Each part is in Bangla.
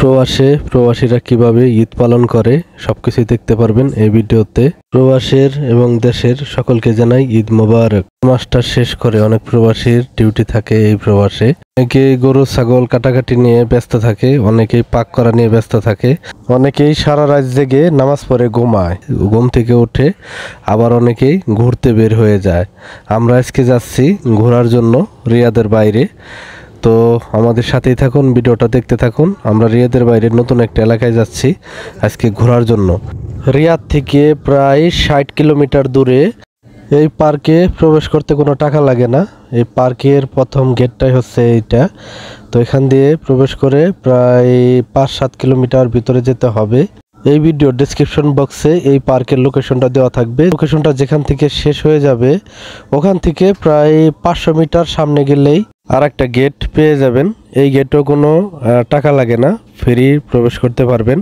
প্রবাসে প্রবাসীরা কিভাবে ঈদ পালন করে সবকিছুই দেখতে পারবেন এই ভিডিওতে প্রবাসের এবং দেশের সকলকে জানাই ঈদ মোবারক মাসটা শেষ করে অনেক প্রবাসীর ডিউটি থাকে এই প্রবাসে অনেকে গরু ছাগল কাটাকাটি নিয়ে ব্যস্ত থাকে অনেকেই পাক করা নিয়ে ব্যস্ত থাকে অনেকেই সারা রাত জেগে নামাজ পড়ে ঘুমায় ঘুম থেকে উঠে আবার অনেকেই ঘুরতে বের হয়ে যায় আমরা আজকে যাচ্ছি ঘোরার জন্য রিয়াদের বাইরে তো আমাদের সাথেই থাকুন ভিডিওটা দেখতে থাকুন আমরা রিয়াদের বাইরে নতুন একটা এলাকায় যাচ্ছি আজকে ঘোরার জন্য রিয়াদ থেকে প্রায় ষাট কিলোমিটার দূরে এই পার্কে প্রবেশ করতে কোনো টাকা লাগে না এই পার্কের প্রথম গেটটাই হচ্ছে এইটা তো এখান দিয়ে প্রবেশ করে প্রায় পাঁচ সাত কিলোমিটার ভিতরে যেতে হবে এই ভিডিও ডিসক্রিপশন বক্সে এই পার্কের লোকেশনটা দেওয়া থাকবে লোকেশনটা যেখান থেকে শেষ হয়ে যাবে ওখান থেকে প্রায় পাঁচশো মিটার সামনে গেলেই আর একটা গেট পেয়ে যাবেন এই গেটও কোনো টাকা লাগে না ফেরি প্রবেশ করতে পারবেন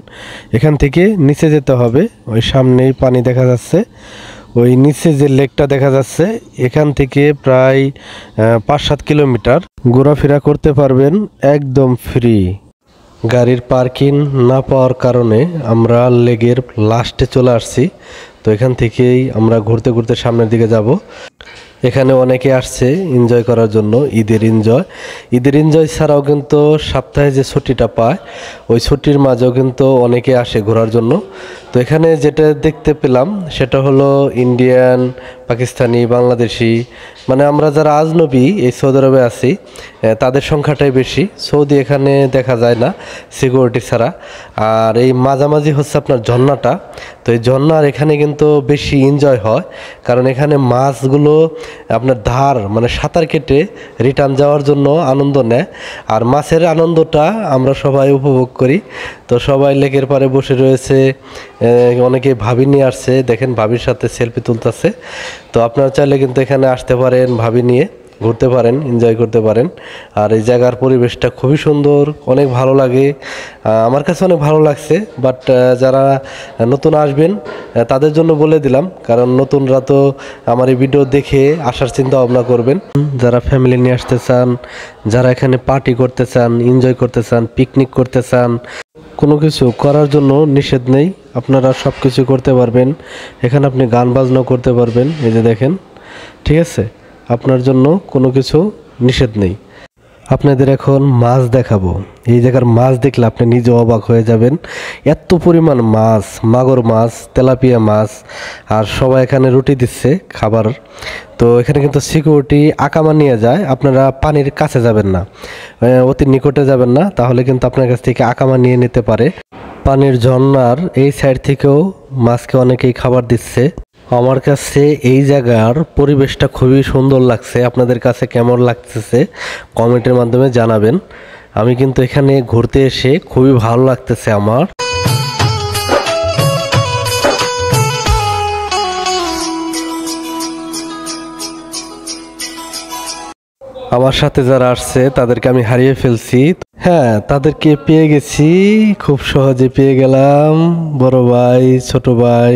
এখান থেকে নিচে যেতে হবে ওই সামনেই পানি দেখা যাচ্ছে ওই নিচে যে লেকটা দেখা যাচ্ছে এখান থেকে প্রায় পাঁচ সাত কিলোমিটার ঘোরাফেরা করতে পারবেন একদম ফ্রি গাড়ির পার্কিং না পাওয়ার কারণে আমরা লেগের লাস্টে চলে আসছি তো এখান থেকেই আমরা ঘুরতে ঘুরতে সামনের দিকে যাব এখানে অনেকে আসছে এনজয় করার জন্য ঈদের এনজয় ঈদের এনজয় ছাড়াও কিন্তু সপ্তাহে যে ছুটিটা পায় ওই ছুটির মাঝেও কিন্তু অনেকে আসে ঘোরার জন্য তো এখানে যেটা দেখতে পেলাম সেটা হলো ইন্ডিয়ান পাকিস্তানি বাংলাদেশি মানে আমরা যারা আজনবী এই সৌদি আরবে আছি তাদের সংখ্যাটাই বেশি সৌদি এখানে দেখা যায় না সিকিউরিটি ছাড়া আর এই মাঝামাঝি হচ্ছে আপনার ঝর্নাটা তো এই ঝর্নার এখানে কিন্তু বেশি এনজয় হয় কারণ এখানে মাছগুলো আপনার ধার মানে সাঁতার কেটে রিটার্ন যাওয়ার জন্য আনন্দ নেয় আর মাছের আনন্দটা আমরা সবাই উপভোগ করি তো সবাই লেকের পারে বসে রয়েছে অনেকে ভাবি নিয়ে আসছে দেখেন ভাবির সাথে সেলফি তুলতেছে তো আপনারা চাইলে কিন্তু এখানে আসতে পারেন ভাবি নিয়ে ঘুরতে পারেন এনজয় করতে পারেন আর এই জায়গার পরিবেশটা খুবই সুন্দর অনেক ভালো লাগে আমার কাছে অনেক ভালো লাগছে বাট যারা নতুন আসবেন তাদের জন্য বলে দিলাম কারণ নতুনরা তো আমার এই ভিডিও দেখে আসার চিন্তা ভাবনা করবেন যারা ফ্যামিলি নিয়ে আসতে চান যারা এখানে পার্টি করতে চান এনজয় করতে চান পিকনিক করতে চান কোনো কিছু করার জন্য নিষেধ নেই আপনারা সব কিছু করতে পারবেন এখানে আপনি গান বাজনাও করতে পারবেন এই যে দেখেন ঠিক আছে আপনার জন্য কোনো কিছু নিষেধ নেই আপনাদের এখন মাছ দেখাবো এই জায়গার মাছ দেখলে আপনি নিজে অবাক হয়ে যাবেন এত পরিমাণ মাছ মাগর মাছ তেলাপিয়া মাছ আর সবাই এখানে রুটি দিচ্ছে খাবার তো এখানে কিন্তু সিকিউরিটি আকামা নিয়ে যায় আপনারা পানির কাছে যাবেন না অতি নিকটে যাবেন না তাহলে কিন্তু আপনার কাছ থেকে আকামা নিয়ে নিতে পারে পানির ঝর্নার এই সাইড থেকেও মাছকে অনেকেই খাবার দিচ্ছে আমার কাছে এই জায়গার পরিবেশটা খুবই সুন্দর লাগছে আপনাদের কাছে কেমন লাগতেছে কমেন্টের মাধ্যমে জানাবেন আমি কিন্তু এখানে ঘুরতে এসে খুবই ভালো লাগতেছে আমার আমার সাথে যারা আসছে তাদেরকে আমি হারিয়ে ফেলছি হ্যাঁ তাদেরকে পেয়ে গেছি খুব সহজে পেয়ে গেলাম বড় ভাই ছোট ভাই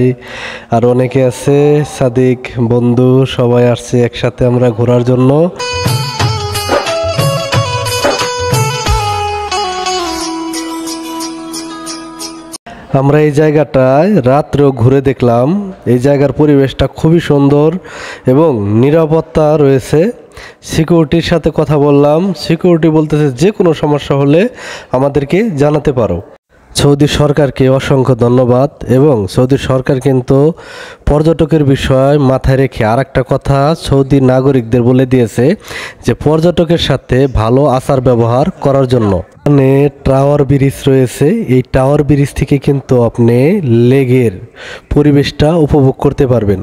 আর অনেকে আছে সাদিক বন্ধু সবাই আসছে একসাথে আমরা ঘোরার জন্য আমরা এই জায়গাটায় রাত্রেও ঘুরে দেখলাম এই জায়গার পরিবেশটা খুবই সুন্দর এবং নিরাপত্তা রয়েছে সিকিউরিটির সাথে কথা বললাম সিকিউরিটি বলতেছে যে কোনো সমস্যা হলে আমাদেরকে জানাতে পারো সৌদি সরকারকে অসংখ্য ধন্যবাদ এবং সৌদি সরকার কিন্তু পর্যটকের বিষয় মাথায় রেখে আর একটা কথা সৌদি নাগরিকদের বলে দিয়েছে যে পর্যটকের সাথে ভালো আচার ব্যবহার করার জন্য এখানে টাওয়ার ব্রিজ রয়েছে এই টাওয়ার ব্রিজ থেকে কিন্তু আপনি লেগের পরিবেশটা উপভোগ করতে পারবেন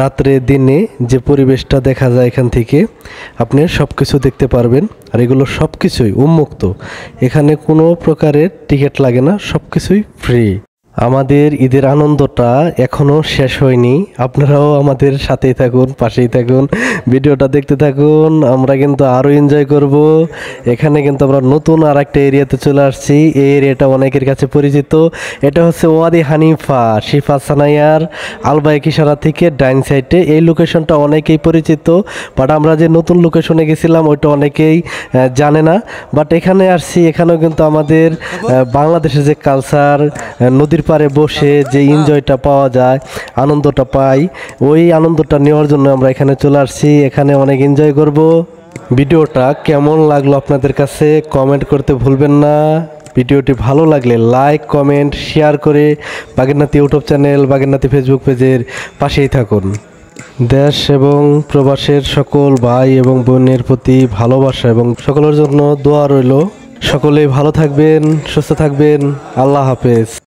রাত্রে দিনে যে পরিবেশটা দেখা যায় এখান থেকে আপনি সব কিছু দেখতে পারবেন আর এগুলো সব কিছুই উন্মুক্ত এখানে কোনো প্রকারের টিকিট লাগে না সব কিছুই ফ্রি আমাদের ঈদের আনন্দটা এখনও শেষ হয়নি আপনারাও আমাদের সাথেই থাকুন পাশেই থাকুন ভিডিওটা দেখতে থাকুন আমরা কিন্তু আরও এনজয় করব এখানে কিন্তু আমরা নতুন আর একটা এরিয়াতে চলে আসছি এই এরিয়াটা অনেকের কাছে পরিচিত এটা হচ্ছে ওয়াদি হানিফা শিফা সানাইয়ার কিশারা থেকে ডাইন সাইডে এই লোকেশনটা অনেকেই পরিচিত বাট আমরা যে নতুন লোকেশনে গেছিলাম ওইটা অনেকেই জানে না বাট এখানে আসছি এখানেও কিন্তু আমাদের বাংলাদেশের যে কালচার নদীর পাড়ে বসে যে এনজয়টা পাওয়া যায় আনন্দটা পাই ওই আনন্দটা নেওয়ার জন্য আমরা এখানে চলে আসছি এখানে অনেক এনজয় করব ভিডিওটা কেমন লাগলো আপনাদের কাছে কমেন্ট করতে ভুলবেন না ভিডিওটি ভালো লাগলে লাইক কমেন্ট শেয়ার করে বাগেরনাথি ইউটিউব চ্যানেল বাগেরনাথি ফেসবুক পেজের পাশেই থাকুন দেশ এবং প্রবাসের সকল ভাই এবং বোনের প্রতি ভালোবাসা এবং সকলের জন্য দোয়া রইল সকলে ভালো থাকবেন সুস্থ থাকবেন আল্লাহ হাফেজ